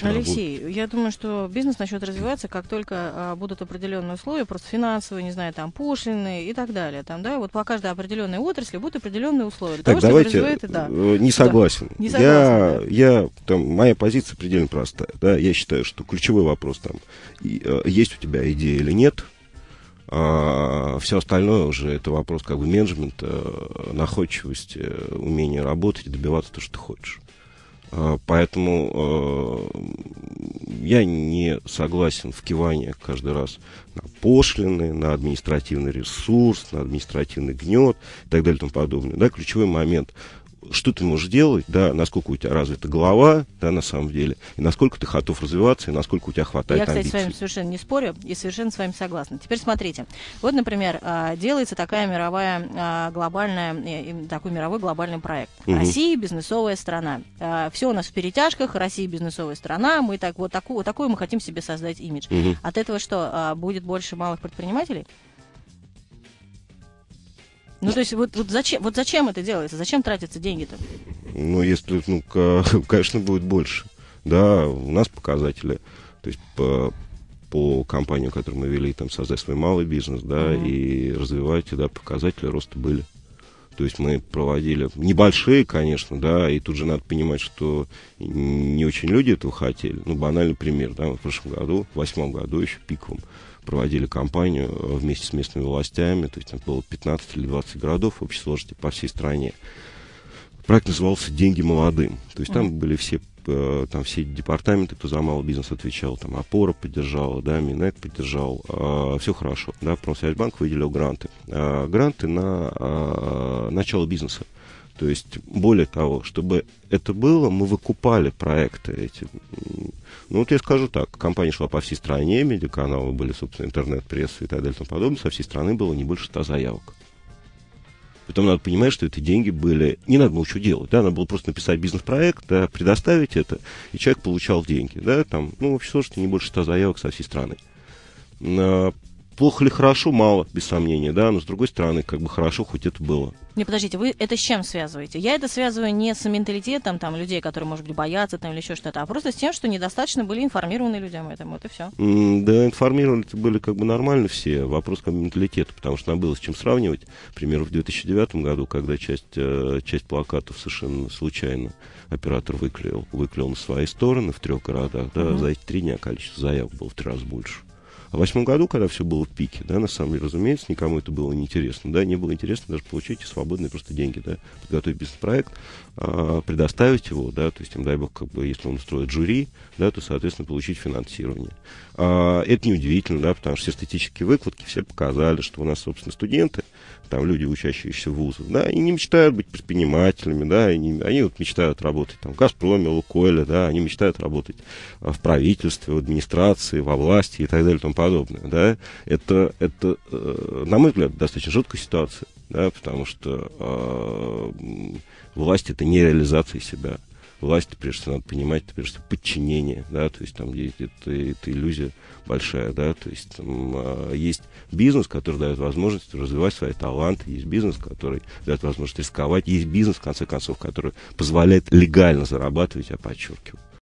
вчера Алексей, был. я думаю, что бизнес начнет развиваться, как только а, будут определенные условия, просто финансовые, не знаю, там пошлины и так далее. Там, да, вот по каждой определенной отрасли будут определенные условия. Для так, того, давайте, это, да. Э, э, не согласен. Да. Не согласен я, да. я, там, моя позиция предельно простая. Да, я считаю, что ключевой вопрос там, и, а, есть у тебя идея или нет, а все остальное уже это вопрос как бы менеджмента, находчивости, умения работать и добиваться того, что ты хочешь. Э, поэтому э, я не согласен в кивание каждый раз на пошлины, на административный ресурс, на административный гнет и так далее и тому подобное. Да, ключевой момент что ты можешь делать, да, насколько у тебя развита голова, да, на самом деле, и насколько ты готов развиваться, и насколько у тебя хватает Я, кстати, амбиций. с вами совершенно не спорю и совершенно с вами согласна. Теперь смотрите. Вот, например, а, делается такая мировая а, глобальная, э, такой мировой глобальный проект. Угу. Россия – бизнесовая страна. А, Все у нас в перетяжках, Россия – бизнесовая страна, мы так, вот такую, такую мы хотим себе создать имидж. Угу. От этого что, будет больше малых предпринимателей? Ну, то есть, вот, вот, зачем, вот зачем это делается? Зачем тратятся деньги-то? Ну, если, ну, конечно, будет больше. Да, у нас показатели, то есть, по, по компанию, которую мы вели, там, создать свой малый бизнес, да, угу. и развивайте, да, показатели роста были. То есть мы проводили небольшие, конечно, да, и тут же надо понимать, что не очень люди этого хотели. Ну, банальный пример, да, мы в прошлом году, в восьмом году еще пиком проводили кампанию э, вместе с местными властями, то есть там было 15 или 20 городов в общей сложности по всей стране. Проект назывался «Деньги молодым». То есть там были все Э, там все департаменты, кто за малый бизнес отвечал, там опора поддержала, да, Минэк поддержал, э, все хорошо, да, Промсвязьбанк выделил гранты. Э, гранты на э, начало бизнеса. То есть, более того, чтобы это было, мы выкупали проекты эти. Ну, вот я скажу так, компания шла по всей стране, медиаканалы были, собственно, интернет-пресса и так далее и тому подобное, со всей страны было не больше 100 заявок. Потом надо понимать, что эти деньги были... Не надо было ничего делать, да, надо было просто написать бизнес-проект, да, предоставить это, и человек получал деньги, да, там, ну, в общей сложности не больше 100 заявок со всей страны. А, плохо ли хорошо, мало, без сомнения, да, но с другой стороны, как бы хорошо хоть это было. Не, подождите, вы это с чем связываете? Я это связываю не с менталитетом там людей, которые, может быть, боятся там или еще что-то, а просто с тем, что недостаточно были информированы людям этому, вот и все. Mm, да, информированы были как бы нормально все, вопрос как менталитета, потому что нам было с чем сравнивать. Например, в 2009 году, когда часть, э, часть плакатов совершенно случайно оператор выклеил, выклеил на свои стороны в трех городах, да, mm-hmm. за эти три дня количество заявок было в три раза больше. В восьмом году, когда все было в пике, да, на самом деле, разумеется, никому это было не интересно, да, не было интересно даже получить свободные просто деньги, да, подготовить бизнес-проект, а, предоставить его, да, то есть, им, дай бог, как бы, если он устроит жюри, да, то, соответственно, получить финансирование. А, это неудивительно, да, потому что все статистические выкладки все показали, что у нас, собственно, студенты, там люди, учащиеся в вузах, да, и не мечтают быть предпринимателями, да, они, они вот мечтают работать там в «Газпроме», «Лукойле», да, они мечтают работать а, в правительстве, в администрации, во власти и так далее и подобное, да, это, это э, на мой взгляд, достаточно жуткая ситуация, да, потому что э, власть — это не реализация себя, власть, прежде всего, надо понимать, это, прежде всего, подчинение, да, то есть там есть это, это иллюзия большая, да, то есть там э, есть бизнес, который дает возможность развивать свои таланты, есть бизнес, который дает возможность рисковать, есть бизнес, в конце концов, который позволяет легально зарабатывать, я подчеркиваю.